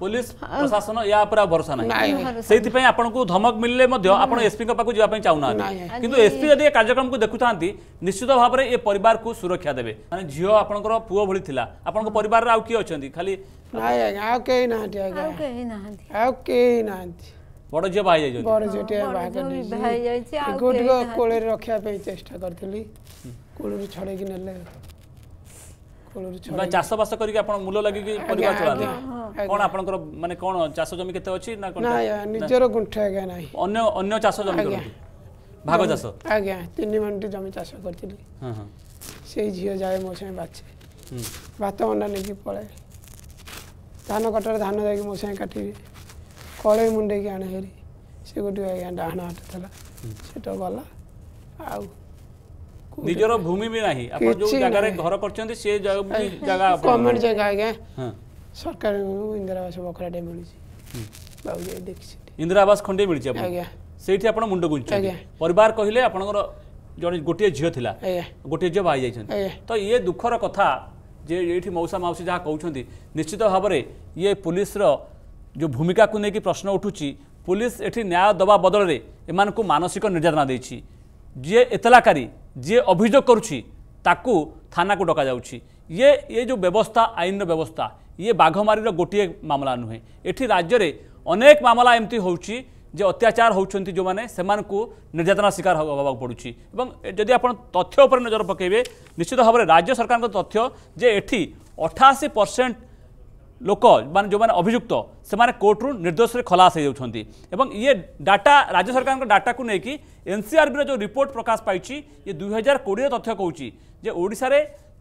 police প্রশাসন ইয়া উপরে ভরসা না সেইপাই আপনার ধমক মিললে আপনার এসপি পাখু যা চাহুনা কিন্তু এসপি যদি কার্যক্রম দেখু থাকে নিশ্চিত ভাবে এ পরিবার কু সুরক্ষা দেবে মানে ঝিও আপনার পুয় ভি লা আপনার পরিবার আউ কি অনেক খালি বড় ঝিও বাহি যাই বড় ঝিওটিয়ে বাহি যাই কোলের রক্ষা চেষ্টা করি কোলের ছড়াই নেলে ମୂଳରୁ ମାନେ ଚାଷ ବାସ କରିକି ଆପଣ ମୂଳ ଲାଗିକି ପରିବା ଚଳାନ୍ତି କ'ଣ ଆପଣଙ୍କର ମାନେ କ'ଣ ଚାଷ ଜମି କେତେ ଅଛି ନା କ'ଣ ନିଜର ଗୁଣ୍ଠେ ଆଜ୍ଞା ନାହିଁ ଅନ୍ୟ ଅନ୍ୟ ଚାଷ ଜମି କରନ୍ତି ଭାଗ ଚାଷ ଆଜ୍ଞା ତିନି ମିନିଟ୍ ଜମି ଚାଷ କରିଥିଲି ସେଇ ଝିଅ ଯାଏ ମୋ ସାଙ୍ଗେ ବାଛେ ଭାତ ଅଣ୍ଡା ନେଇକି ପଳାଏ ଧାନ କଟାରେ ଧାନ ଯାଇକି ମୋ ସାଙ୍ଗେ କାଟିବି କଳେଇ ମୁଣ୍ଡେଇକି ଆଣେ ହେରି ସେ ଗୋଟେ ଆଜ୍ଞା ଡାହାଣ ହାତ ଥିଲା ସେଟା ଗଲା ଆଉ निजर भूमि भी नहीं अपन जो जगह रे घर करछन से जगह भी जगह अपन कमेंट जगह आ गया सरकार इंदिरा आवास बखरा डे मिली छी बाबू जे देख छी इंदिरा आवास खंडे मिल छी अपन सेठी अपन मुंडो गुंच परिवार कहले अपन जो गोटे झील थी गोटे झील बाहर जाइए तो ये दुखर कथा जे ये मौसा मौसी जहाँ कहते निश्चित भाव ये पुलिस रो जो भूमिका को लेकिन प्रश्न उठू पुलिस एटी न्याय दवा बदल मानसिक निर्यातना देती जी एतलाकारी जी अभोग कर थाना को डक ये ये जो व्यवस्था आईन व्यवस्था ये बाघमारी गोटे मामला नुहे ये राज्य में अनेक मामला एमती हो जे अत्याचार होती जो मैंने निर्यातना शिकार पड़ी पड़ू जदि आप तथ्य उपर नजर पकेबे निश्चित भाव राज्य सरकार तथ्य जे एटी अठाशी परसेंट লোক মানে যে অভিযুক্ত সে কোর্টর নির্দোষে খলাস হয়ে যাচ্ছেন এবং ইয়ে ডাটা রাজ্য সরকার ডাটাকে নিয়ে এনসিআরবির যে রিপোর্ট প্রকাশ পাইছি ইয়ে দুই হাজার কোড়িয়ে তথ্য কৌছি যে ওড়শার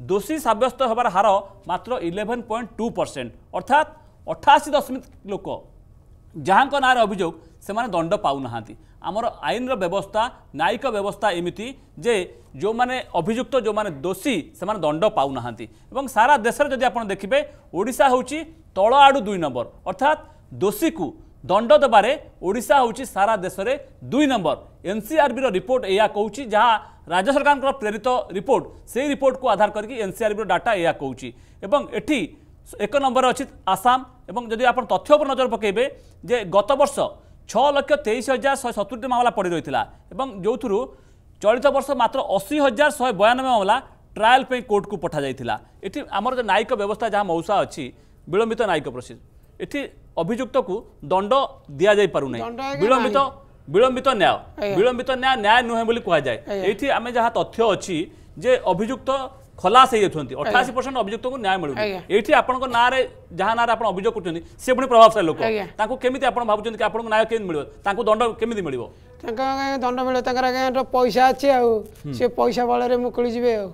দোষী সাব্যস্ত হবার হার মাত্র ইলেভেন পয়েন্ট টু পরসেন্ট অর্থাৎ অঠাশি দশমিক লোক जहाँ नाँ अभोग से दंड पा ना आमर आईन र्यवस्था न्यायिक व्यवस्था एमती जे जो मैंने अभिजुक्त जो मैंने दोषी से दंड पा ना सारा देश में जब आप देखिए ओडा हूँ तल आड़ दुई नंबर अर्थात दोषी को दंड देवे ओडा हूँ सारा देश में दुई number N C R B report यह कौच जहाँ राज्य सरकार प्रेरित रिपोर्ट से रिपोर्ट को आधार करके एन सी रटा यह कौच एटी এক নম্বর অছি আসাম এবং যদি আপনার তথ্য উপরে নজর পকাইবে যে গত বর্ষ ছ লক্ষ তেইশ হাজার শহে সতুরিটি মামলা পড়ে রয়েছে এবং যেথর চলিত বর্ষ মাত্র অশী হাজার শহে বয়ানবে মামলা ট্রায়াল পাই কোর্টকু পঠাযাই এটি আমার যে ন্যায়িক ব্যবস্থা যা মৌসা অছি বিলম্বিত ন্যায়িক প্রসেস এটি অভিযুক্তকু দণ্ড দিয়া যাই পারু নাই বিলম্বিত বিলম্বিত ন্যায় বিলম্বিত ন্যায় ন্যায় নুহে বলে কুহযায় এইটি আমি যা তথ্য অছি যে অভিযুক্ত ଖଲାସ ହେଇଯାଉଛନ୍ତି ଅଠାଅଶୀ ପରସେଣ୍ଟ ଅଭିଯୁକ୍ତଙ୍କୁ ନ୍ୟାୟ ମିଳୁଛି ଏଇଠି ଆପଣଙ୍କ ନାଁରେ ଯାହା ନାଁରେ ଆପଣ ଅଭିଯୋଗ କରୁଛନ୍ତି ସେ ପୁଣି ପ୍ରଭାବଶାଳୀ ଲୋକ ତାଙ୍କୁ କେମିତି ଆପଣ ଭାବୁଛନ୍ତି କି ଆପଣଙ୍କୁ ନ୍ୟାୟ କେମିତି ମିଳିବ ତାଙ୍କୁ ଦଣ୍ଡ କେମିତି ମିଳିବ ତାଙ୍କ ଦଣ୍ଡ ମିଳିବ ତାଙ୍କର ଆଜ୍ଞା ପଇସା ଅଛି ଆଉ ସେ ପଇସା ବଳରେ ମୁକୁଳି ଯିବେ ଆଉ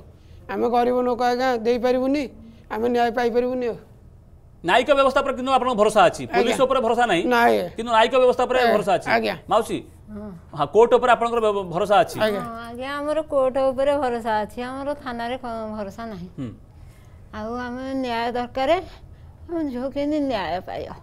ଆମେ ଗରିବ ଲୋକ ଆଜ୍ଞା ଦେଇପାରିବୁନି ଆମେ ନ୍ୟାୟ ପାଇପାରିବୁନି ଆଉ ନ୍ୟାୟିକ ବ୍ୟବସ୍ଥା ଉପରେ କିନ୍ତୁ ଆପଣଙ୍କ ଭରସା ଅଛି ପୋଲିସ ଉପରେ ଭରସା ନାହିଁ କିନ୍ତୁ ନ୍ୟାୟିକ ବ୍ୟବସ୍ଥା ଉପରେ ଭରସା ଅଛି ମାଉସୀ ହଁ କୋର୍ଟ ଉପରେ ଆପଣଙ୍କର ଭରସା ଅଛି ଆଜ୍ଞା ଆମର କୋର୍ଟ ଉପରେ ଭରସା ଅଛି ଆମର ଥାନାରେ ଭରସା ନାହିଁ ଆଉ ଆମେ ନ୍ୟାୟ ଦରକାର ଆମେ ଝିଅ କେମିତି ନ୍ୟାୟ ପାଇବା